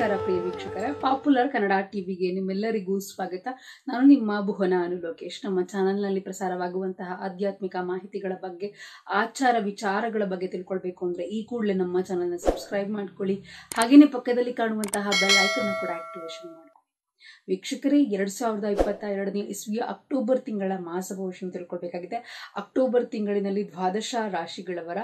ನಮಸ್ಕಾರ ಪ್ರಿಯ ವೀಕ್ಷಕರ ಪಾಪ್ಯುಲರ್ ಕನ್ನಡ ಟಿವಿಗೆ ನಿಮ್ಮೆಲ್ಲರಿಗೂ ಸ್ವಾಗತ ನಾನು ನಿಮ್ಮ ಭುವನ ಲೋಕೇಶ್ ನಮ್ಮ ಚಾನಲ್ನಲ್ಲಿ ಪ್ರಸಾರವಾಗುವಂತಹ ಆಧ್ಯಾತ್ಮಿಕ ಮಾಹಿತಿಗಳ ಬಗ್ಗೆ ಆಚಾರ ವಿಚಾರಗಳ ಬಗ್ಗೆ ತಿಳ್ಕೊಳ್ಬೇಕು ಅಂದರೆ ಈ ಕೂಡಲೇ ನಮ್ಮ ಚಾನಲ್ನ ಸಬ್ಸ್ಕ್ರೈಬ್ ಮಾಡ್ಕೊಳ್ಳಿ ಹಾಗೆಯೇ ಪಕ್ಕದಲ್ಲಿ ಕಾಣುವಂತಹ ಬೆಲ್ ಐಕನ್ನು ಕೂಡ ಆಕ್ಟಿವೇಶನ್ ಮಾಡಿ ವೀಕ್ಷಕರೇ ಎರಡ್ ಸಾವಿರದ ಇಪ್ಪತ್ತ ಎರಡನೇ ಇಸ್ವಿಯ ಅಕ್ಟೋಬರ್ ತಿಂಗಳ ಮಾಸ ಭವಿಷ್ಯ ತಿಳ್ಕೊಳ್ಬೇಕಾಗಿದೆ ಅಕ್ಟೋಬರ್ ತಿಂಗಳಿನಲ್ಲಿ ದ್ವಾದಶ ರಾಶಿಗಳವರ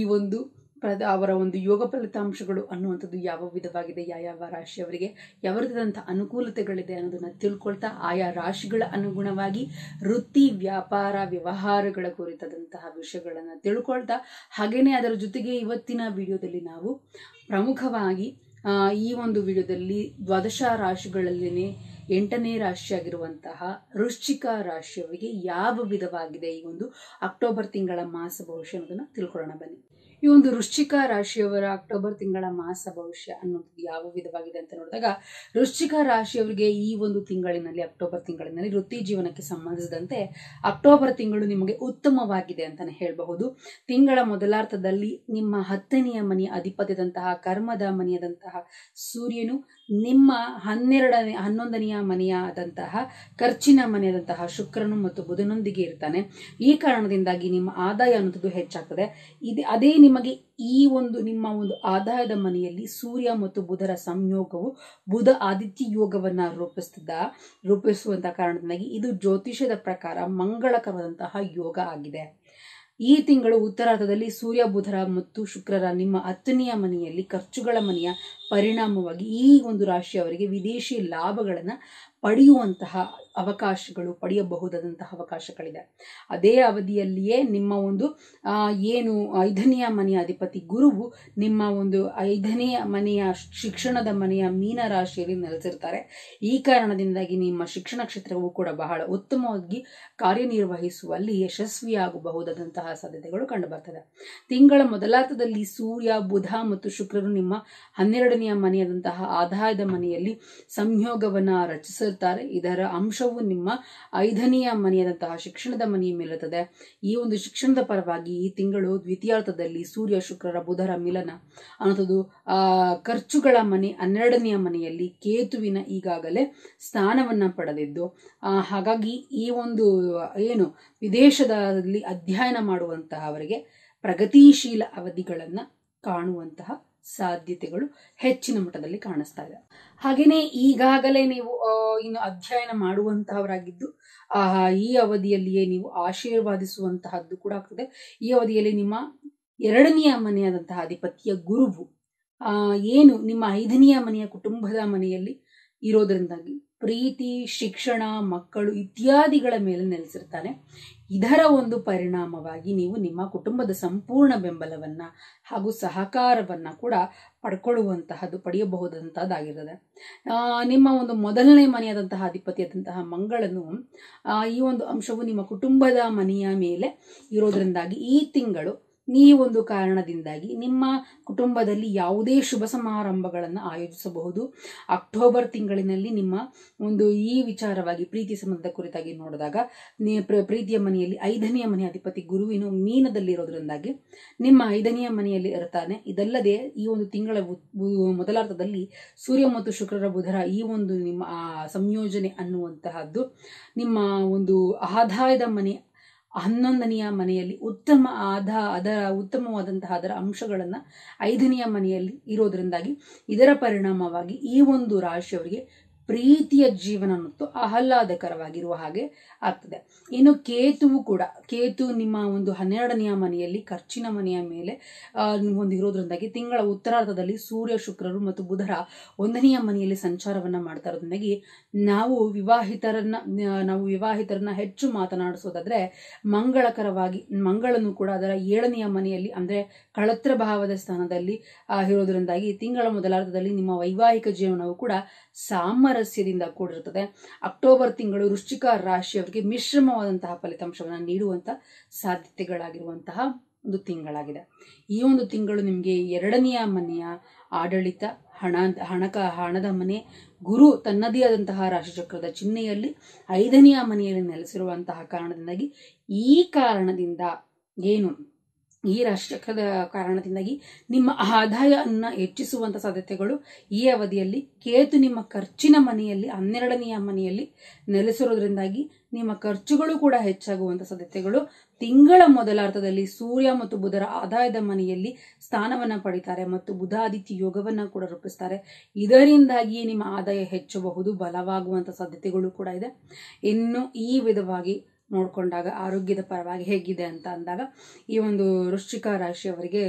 ಈ ಒಂದು ಪ್ರದ ಅವರ ಒಂದು ಯೋಗ ಫಲಿತಾಂಶಗಳು ಅನ್ನುವಂಥದ್ದು ಯಾವ ವಿಧವಾಗಿದೆ ಯಾವ ರಾಶಿಯವರಿಗೆ ಯಾವ್ದಾದಂಥ ಅನುಕೂಲತೆಗಳಿದೆ ಅನ್ನೋದನ್ನು ತಿಳ್ಕೊಳ್ತಾ ಆಯಾ ರಾಶಿಗಳ ಅನುಗುಣವಾಗಿ ವೃತ್ತಿ ವ್ಯಾಪಾರ ವ್ಯವಹಾರಗಳ ಕುರಿತಾದಂತಹ ವಿಷಯಗಳನ್ನು ತಿಳ್ಕೊಳ್ತಾ ಹಾಗೆಯೇ ಅದರ ಜೊತೆಗೆ ಇವತ್ತಿನ ವಿಡಿಯೋದಲ್ಲಿ ನಾವು ಪ್ರಮುಖವಾಗಿ ಈ ಒಂದು ವಿಡಿಯೋದಲ್ಲಿ ದ್ವಾದಶ ರಾಶಿಗಳಲ್ಲಿನೇ ಎಂಟನೇ ರಾಶಿಯಾಗಿರುವಂತಹ ವೃಶ್ಚಿಕ ರಾಶಿಯವರಿಗೆ ಯಾವ ವಿಧವಾಗಿದೆ ಈ ಒಂದು ಅಕ್ಟೋಬರ್ ತಿಂಗಳ ಮಾಸ ಭವಿಷ್ಯ ಅನ್ನೋದನ್ನು ತಿಳ್ಕೊಳ್ಳೋಣ ಬನ್ನಿ ಈ ಒಂದು ವೃಶ್ಚಿಕ ರಾಶಿಯವರ ಅಕ್ಟೋಬರ್ ತಿಂಗಳ ಮಾಸ ಭವಿಷ್ಯ ಅನ್ನೋದು ಯಾವ ವಿಧವಾಗಿದೆ ಅಂತ ನೋಡಿದಾಗ ವೃಶ್ಚಿಕ ರಾಶಿಯವರಿಗೆ ಈ ಒಂದು ತಿಂಗಳಿನಲ್ಲಿ ಅಕ್ಟೋಬರ್ ತಿಂಗಳಿನಲ್ಲಿ ವೃತ್ತಿ ಜೀವನಕ್ಕೆ ಸಂಬಂಧಿಸಿದಂತೆ ಅಕ್ಟೋಬರ್ ತಿಂಗಳು ನಿಮಗೆ ಉತ್ತಮವಾಗಿದೆ ಅಂತಾನೆ ಹೇಳಬಹುದು ತಿಂಗಳ ಮೊದಲಾರ್ಥದಲ್ಲಿ ನಿಮ್ಮ ಹತ್ತನೆಯ ಮನೆಯ ಅಧಿಪತ್ಯದಂತಹ ಕರ್ಮದ ಮನೆಯದಂತಹ ಸೂರ್ಯನು ನಿಮ್ಮ ಹನ್ನೆರಡನೇ ಹನ್ನೊಂದನೆಯ ಮನೆಯಾದಂತಹ ಖರ್ಚಿನ ಮನೆಯಾದಂತಹ ಶುಕ್ರನು ಮತ್ತು ಬುಧನೊಂದಿಗೆ ಇರ್ತಾನೆ ಈ ಕಾರಣದಿಂದಾಗಿ ನಿಮ್ಮ ಆದಾಯ ಅನ್ನೋದು ಹೆಚ್ಚಾಗ್ತದೆ ಇದು ಅದೇ ನಿಮಗೆ ಈ ಒಂದು ನಿಮ್ಮ ಒಂದು ಆದಾಯದ ಮನೆಯಲ್ಲಿ ಸೂರ್ಯ ಮತ್ತು ಬುಧರ ಸಂಯೋಗವು ಬುಧ ಆದಿತ್ಯ ಯೋಗವನ್ನ ರೂಪಿಸ್ತದ ರೂಪಿಸುವಂತಹ ಕಾರಣದಿಂದಾಗಿ ಇದು ಜ್ಯೋತಿಷ್ಯದ ಪ್ರಕಾರ ಮಂಗಳಕರವಾದಂತಹ ಯೋಗ ಆಗಿದೆ ಈ ತಿಂಗಳು ಉತ್ತರಾರ್ಧದಲ್ಲಿ ಸೂರ್ಯ ಬುಧರ ಮತ್ತು ಶುಕ್ರರ ನಿಮ್ಮ ಹತ್ತನೆಯ ಮನೆಯಲ್ಲಿ ಖರ್ಚುಗಳ ಮನೆಯ ಪರಿಣಾಮವಾಗಿ ಈ ಒಂದು ರಾಶಿಯವರಿಗೆ ವಿದೇಶಿ ಲಾಭಗಳನ್ನು ಪಡೆಯುವಂತಹ ಅವಕಾಶಗಳು ಪಡೆಯಬಹುದಾದಂತಹ ಅವಕಾಶಗಳಿದೆ ಅದೇ ಅವಧಿಯಲ್ಲಿಯೇ ನಿಮ್ಮ ಒಂದು ಏನು ಐದನೆಯ ಮನೆಯ ಅಧಿಪತಿ ಗುರುವು ನಿಮ್ಮ ಒಂದು ಐದನೆಯ ಮನೆಯ ಶಿಕ್ಷಣದ ಮನೆಯ ಮೀನ ರಾಶಿಯಲ್ಲಿ ನೆಲೆಸಿರ್ತಾರೆ ಈ ಕಾರಣದಿಂದಾಗಿ ನಿಮ್ಮ ಶಿಕ್ಷಣ ಕ್ಷೇತ್ರವು ಕೂಡ ಬಹಳ ಉತ್ತಮವಾಗಿ ಕಾರ್ಯನಿರ್ವಹಿಸುವಲ್ಲಿ ಯಶಸ್ವಿಯಾಗಬಹುದಾದಂತಹ ಸಾಧ್ಯತೆಗಳು ಕಂಡುಬರ್ತದೆ ತಿಂಗಳ ಮೊದಲಾತದಲ್ಲಿ ಸೂರ್ಯ ಬುಧ ಮತ್ತು ಶುಕ್ರರು ನಿಮ್ಮ ಹನ್ನೆರಡನೇ ಎರಡನೆಯ ಮನೆಯಾದಂತಹ ಆದಾಯದ ಮನೆಯಲ್ಲಿ ಸಂಯೋಗವನ್ನ ರಚಿಸುತ್ತಾರೆ ಇದರ ಅಂಶವು ನಿಮ್ಮ ಐದನೆಯ ಮನೆಯಾದಂತಹ ಶಿಕ್ಷಣದ ಮನೆಯ ಮೇಲಿರುತ್ತದೆ ಈ ಒಂದು ಶಿಕ್ಷಣದ ಪರವಾಗಿ ಈ ತಿಂಗಳು ದ್ವಿತೀಯಾರ್ಥದಲ್ಲಿ ಸೂರ್ಯ ಶುಕ್ರರ ಬುಧರ ಮಿಲನ ಅನ್ನೋದು ಖರ್ಚುಗಳ ಮನೆ ಹನ್ನೆರಡನೆಯ ಮನೆಯಲ್ಲಿ ಕೇತುವಿನ ಈಗಾಗಲೇ ಸ್ಥಾನವನ್ನ ಪಡೆದಿದ್ದು ಆ ಹಾಗಾಗಿ ಈ ಒಂದು ಏನು ವಿದೇಶದಲ್ಲಿ ಅಧ್ಯಯನ ಮಾಡುವಂತಹವರಿಗೆ ಪ್ರಗತಿಶೀಲ ಅವಧಿಗಳನ್ನು ಕಾಣುವಂತಹ ಸಾಧ್ಯತೆಗಳು ಹೆಚ್ಚಿನ ಮಟ್ಟದಲ್ಲಿ ಕಾಣಿಸ್ತಾ ಇದೆ ಹಾಗೆಯೇ ಈಗಾಗಲೇ ನೀವು ಇನ್ನು ಅಧ್ಯಯನ ಮಾಡುವಂತಹವರಾಗಿದ್ದು ಈ ಅವಧಿಯಲ್ಲಿಯೇ ನೀವು ಆಶೀರ್ವಾದಿಸುವಂತಹದ್ದು ಕೂಡ ಆಗ್ತದೆ ಈ ಅವಧಿಯಲ್ಲಿ ನಿಮ್ಮ ಎರಡನೆಯ ಮನೆಯಾದಂತಹ ಅಧಿಪತಿಯ ಗುರುವು ಏನು ನಿಮ್ಮ ಐದನೆಯ ಮನೆಯ ಕುಟುಂಬದ ಮನೆಯಲ್ಲಿ ಇರೋದರಿಂದಾಗಿ ಪ್ರೀತಿ ಶಿಕ್ಷಣ ಮಕ್ಕಳು ಇತ್ಯಾದಿಗಳ ಮೇಲೆ ನೆಲೆಸಿರ್ತಾನೆ ಇದರ ಒಂದು ಪರಿಣಾಮವಾಗಿ ನೀವು ನಿಮ್ಮ ಕುಟುಂಬದ ಸಂಪೂರ್ಣ ಬೆಂಬಲವನ್ನು ಹಾಗೂ ಸಹಕಾರವನ್ನು ಕೂಡ ಪಡ್ಕೊಳ್ಳುವಂತಹದ್ದು ಪಡೆಯಬಹುದಂತಹದ್ದಾಗಿರ್ತದೆ ನಿಮ್ಮ ಒಂದು ಮೊದಲನೇ ಮನೆಯಾದಂತಹ ಅಧಿಪತಿಯಾದಂತಹ ಮಂಗಳನು ಈ ಒಂದು ಅಂಶವು ನಿಮ್ಮ ಕುಟುಂಬದ ಮನೆಯ ಮೇಲೆ ಇರೋದ್ರಿಂದಾಗಿ ಈ ತಿಂಗಳು ನೀ ಒಂದು ಕಾರಣದಿಂದಾಗಿ ನಿಮ್ಮ ಕುಟುಂಬದಲ್ಲಿ ಯಾವುದೇ ಶುಭ ಸಮಾರಂಭಗಳನ್ನು ಆಯೋಜಿಸಬಹುದು ಅಕ್ಟೋಬರ್ ತಿಂಗಳಿನಲ್ಲಿ ನಿಮ್ಮ ಒಂದು ಈ ವಿಚಾರವಾಗಿ ಪ್ರೀತಿ ಸಂಬಂಧದ ಕುರಿತಾಗಿ ನೋಡಿದಾಗ ಪ್ರೀತಿಯ ಮನೆಯಲ್ಲಿ ಐದನೆಯ ಮನೆ ಅಧಿಪತಿ ಗುರುವಿನ ಮೀನದಲ್ಲಿರೋದ್ರಿಂದಾಗಿ ನಿಮ್ಮ ಐದನೆಯ ಮನೆಯಲ್ಲಿ ಇರುತ್ತಾನೆ ಇದಲ್ಲದೆ ಈ ಒಂದು ತಿಂಗಳ ಮೊದಲಾರ್ಥದಲ್ಲಿ ಸೂರ್ಯ ಮತ್ತು ಶುಕ್ರರ ಬುಧರ ಈ ಒಂದು ನಿಮ್ಮ ಸಂಯೋಜನೆ ಅನ್ನುವಂತಹದ್ದು ನಿಮ್ಮ ಒಂದು ಆದಾಯದ ಮನೆ ಹನ್ನೊಂದನೆಯ ಮನೆಯಲ್ಲಿ ಉತ್ತಮ ಆದ ಅದರ ಉತ್ತಮವಾದಂತಹ ಅದರ ಅಂಶಗಳನ್ನು ಐದನೆಯ ಮನೆಯಲ್ಲಿ ಇರೋದ್ರಿಂದಾಗಿ ಇದರ ಪರಿಣಾಮವಾಗಿ ಈ ಒಂದು ರಾಶಿಯವರಿಗೆ ಪ್ರೀತಿಯ ಜೀವನ ಮತ್ತು ಆಹ್ಲಾದಕರವಾಗಿರುವ ಹಾಗೆ ಆಗ್ತದೆ ಇನ್ನು ಕೇತುವು ಕೂಡ ಕೇತು ನಿಮ್ಮ ಒಂದು ಹನ್ನೆರಡನೆಯ ಮನೆಯಲ್ಲಿ ಖರ್ಚಿನ ಮನೆಯ ಮೇಲೆ ಹೊಂದಿರೋದ್ರಿಂದಾಗಿ ತಿಂಗಳ ಉತ್ತರಾರ್ಧದಲ್ಲಿ ಸೂರ್ಯ ಶುಕ್ರರು ಮತ್ತು ಬುಧರ ಒಂದನೆಯ ಮನೆಯಲ್ಲಿ ಸಂಚಾರವನ್ನು ಮಾಡ್ತಾ ಇರೋದ್ರಿಂದಾಗಿ ನಾವು ವಿವಾಹಿತರನ್ನ ನಾವು ವಿವಾಹಿತರನ್ನ ಹೆಚ್ಚು ಮಾತನಾಡಿಸೋದಾದ್ರೆ ಮಂಗಳಕರವಾಗಿ ಮಂಗಳನು ಕೂಡ ಅದರ ಏಳನೆಯ ಮನೆಯಲ್ಲಿ ಅಂದರೆ ಕಳತ್ರ ಭಾವದ ಸ್ಥಾನದಲ್ಲಿ ಇರೋದ್ರಿಂದಾಗಿ ತಿಂಗಳ ಮೊದಲಾರ್ಧದಲ್ಲಿ ನಿಮ್ಮ ವೈವಾಹಿಕ ಜೀವನವು ಕೂಡ ಸಾಮ ಸಾಮರಸ್ಯದಿಂದ ಕೂಡಿರುತ್ತದೆ ಅಕ್ಟೋಬರ್ ತಿಂಗಳು ವೃಶ್ಚಿಕ ರಾಶಿಯವರಿಗೆ ಮಿಶ್ರಮವಾದಂತಹ ಫಲಿತಾಂಶವನ್ನು ನೀಡುವಂತಹ ಸಾಧ್ಯತೆಗಳಾಗಿರುವಂತಹ ಒಂದು ತಿಂಗಳಾಗಿದೆ ಈ ಒಂದು ತಿಂಗಳು ನಿಮಗೆ ಎರಡನೆಯ ಮನೆಯ ಆಡಳಿತ ಹಣ ಹಣಕ ಹಣದ ಮನೆ ಗುರು ತನ್ನದೇ ಆದಂತಹ ರಾಶಿಚಕ್ರದ ಚಿಹ್ನೆಯಲ್ಲಿ ಐದನೆಯ ಮನೆಯಲ್ಲಿ ನೆಲೆಸಿರುವಂತಹ ಕಾರಣದಿಂದಾಗಿ ಈ ಕಾರಣದಿಂದ ಏನು ಈ ರಾಷ್ಟ್ರದ ಕಾರಣದಿಂದಾಗಿ ನಿಮ್ಮ ಆದಾಯವನ್ನು ಹೆಚ್ಚಿಸುವಂಥ ಸಾಧ್ಯತೆಗಳು ಈ ಅವಧಿಯಲ್ಲಿ ಕೇತು ನಿಮ್ಮ ಖರ್ಚಿನ ಮನೆಯಲ್ಲಿ ಹನ್ನೆರಡನೆಯ ಮನೆಯಲ್ಲಿ ನೆಲೆಸಿರೋದ್ರಿಂದಾಗಿ ನಿಮ್ಮ ಖರ್ಚುಗಳು ಕೂಡ ಹೆಚ್ಚಾಗುವಂಥ ಸಾಧ್ಯತೆಗಳು ತಿಂಗಳ ಮೊದಲಾರ್ಥದಲ್ಲಿ ಸೂರ್ಯ ಮತ್ತು ಬುಧರ ಆದಾಯದ ಮನೆಯಲ್ಲಿ ಸ್ಥಾನವನ್ನು ಪಡಿತಾರೆ ಮತ್ತು ಬುಧಾದಿತಿ ಯೋಗವನ್ನು ಕೂಡ ರೂಪಿಸ್ತಾರೆ ಇದರಿಂದಾಗಿಯೇ ನಿಮ್ಮ ಆದಾಯ ಹೆಚ್ಚಬಹುದು ಬಲವಾಗುವಂಥ ಸಾಧ್ಯತೆಗಳು ಕೂಡ ಇದೆ ಇನ್ನು ಈ ವಿಧವಾಗಿ ನೋಡಿಕೊಂಡಾಗ ಆರೋಗ್ಯದ ಪರವಾಗಿ ಹೇಗಿದೆ ಅಂತ ಅಂದಾಗ ಈ ಒಂದು ವೃಶ್ಚಿಕ ರಾಶಿಯವರಿಗೆ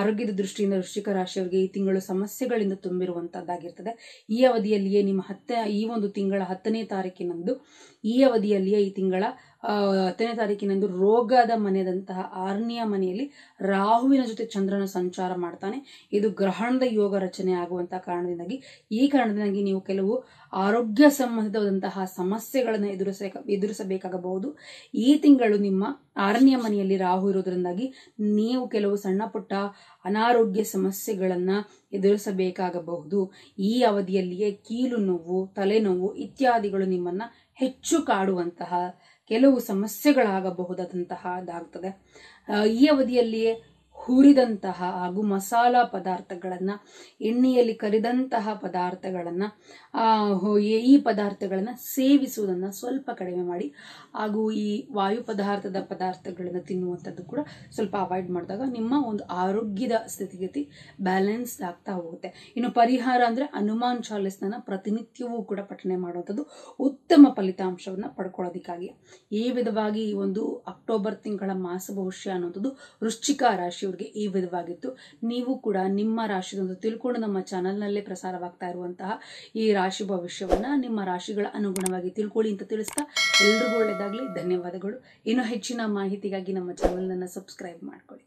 ಆರೋಗ್ಯದ ದೃಷ್ಟಿಯಿಂದ ವೃಶ್ಚಿಕ ರಾಶಿಯವರಿಗೆ ಈ ತಿಂಗಳು ಸಮಸ್ಯೆಗಳಿಂದ ತುಂಬಿರುವಂಥದ್ದಾಗಿರ್ತದೆ ಈ ಅವಧಿಯಲ್ಲಿಯೇ ನಿಮ್ಮ ಹತ್ತ ಈ ಒಂದು ತಿಂಗಳ ಹತ್ತನೇ ತಾರೀಕಿನಂದು ಈ ಅವಧಿಯಲ್ಲಿಯೇ ಈ ತಿಂಗಳ ಹತ್ತನೇ ತಾರೀಕಿನಂದು ರೋಗದ ಮನೆಯಾದಂತಹ ಆರ್ನಿಯ ಮನೆಯಲ್ಲಿ ರಾಹುವಿನ ಜೊತೆ ಚಂದ್ರನ ಸಂಚಾರ ಮಾಡ್ತಾನೆ ಇದು ಗ್ರಹಣದ ಯೋಗ ರಚನೆ ಆಗುವಂತಹ ಕಾರಣದಿಂದಾಗಿ ಈ ಕಾರಣದಿಂದಾಗಿ ನೀವು ಕೆಲವು ಆರೋಗ್ಯ ಸಂಬಂಧಿತವಾದಂತಹ ಸಮಸ್ಯೆಗಳನ್ನು ಎದುರಿಸ ಎದುರಿಸಬೇಕಾಗಬಹುದು ಈ ತಿಂಗಳು ನಿಮ್ಮ ಆರನೆಯ ಮನೆಯಲ್ಲಿ ರಾಹು ಇರೋದ್ರಿಂದಾಗಿ ನೀವು ಕೆಲವು ಸಣ್ಣ ಪುಟ್ಟ ಅನಾರೋಗ್ಯ ಸಮಸ್ಯೆಗಳನ್ನ ಎದುರಿಸಬೇಕಾಗಬಹುದು ಈ ಅವಧಿಯಲ್ಲಿಯೇ ಕೀಲು ನೋವು ತಲೆನೋವು ಇತ್ಯಾದಿಗಳು ನಿಮ್ಮನ್ನ ಹೆಚ್ಚು ಕಾಡುವಂತಹ ಕೆಲವು ಸಮಸ್ಯೆಗಳಾಗಬಹುದಾದಂತಹ ಇದಾಗ್ತದೆ ಈ ಅವಧಿಯಲ್ಲಿಯೇ ಹುರಿದಂತಹ ಹಾಗೂ ಮಸಾಲ ಪದಾರ್ಥಗಳನ್ನು ಎಣ್ಣೆಯಲ್ಲಿ ಕರಿದಂತಹ ಪದಾರ್ಥಗಳನ್ನು ಈ ಪದಾರ್ಥಗಳನ್ನು ಸೇವಿಸುವುದನ್ನು ಸ್ವಲ್ಪ ಕಡಿಮೆ ಮಾಡಿ ಹಾಗೂ ಈ ವಾಯು ಪದಾರ್ಥದ ಪದಾರ್ಥಗಳನ್ನು ತಿನ್ನುವಂಥದ್ದು ಕೂಡ ಸ್ವಲ್ಪ ಅವಾಯ್ಡ್ ಮಾಡಿದಾಗ ನಿಮ್ಮ ಒಂದು ಆರೋಗ್ಯದ ಸ್ಥಿತಿಗತಿ ಬ್ಯಾಲೆನ್ಸ್ ಆಗ್ತಾ ಹೋಗುತ್ತೆ ಇನ್ನು ಪರಿಹಾರ ಅಂದರೆ ಹನುಮಾನ್ ಚಾಲಿಸ್ನ ಪ್ರತಿನಿತ್ಯವೂ ಕೂಡ ಪಠಣೆ ಮಾಡುವಂಥದ್ದು ಉತ್ತಮ ಫಲಿತಾಂಶವನ್ನು ಪಡ್ಕೊಳ್ಳೋದಿಕ್ಕಾಗಿ ಈ ವಿಧವಾಗಿ ಈ ಒಂದು ಅಕ್ಟೋಬರ್ ತಿಂಗಳ ಮಾಸ ಭವಿಷ್ಯ ಅನ್ನುವಂಥದ್ದು ವೃಶ್ಚಿಕ ರಾಶಿ ರಾಶಿಯವರಿಗೆ ಈ ವಿಧವಾಗಿತ್ತು ನೀವು ಕೂಡ ನಿಮ್ಮ ರಾಶಿದೊಂದು ತಿಳ್ಕೊಂಡು ನಮ್ಮ ಚಾನಲ್ನಲ್ಲೇ ಪ್ರಸಾರವಾಗ್ತಾ ಇರುವಂತಹ ಈ ರಾಶಿ ಭವಿಷ್ಯವನ್ನು ನಿಮ್ಮ ರಾಶಿಗಳ ಅನುಗುಣವಾಗಿ ತಿಳ್ಕೊಳ್ಳಿ ಅಂತ ತಿಳಿಸ್ತಾ ಎಲ್ರಿಗೂ ಒಳ್ಳೆಯದಾಗಲಿ ಧನ್ಯವಾದಗಳು ಇನ್ನೂ ಹೆಚ್ಚಿನ ಮಾಹಿತಿಗಾಗಿ ನಮ್ಮ ಚಾನಲ್ನನ್ನು ಸಬ್ಸ್ಕ್ರೈಬ್ ಮಾಡ್ಕೊಳ್ಳಿ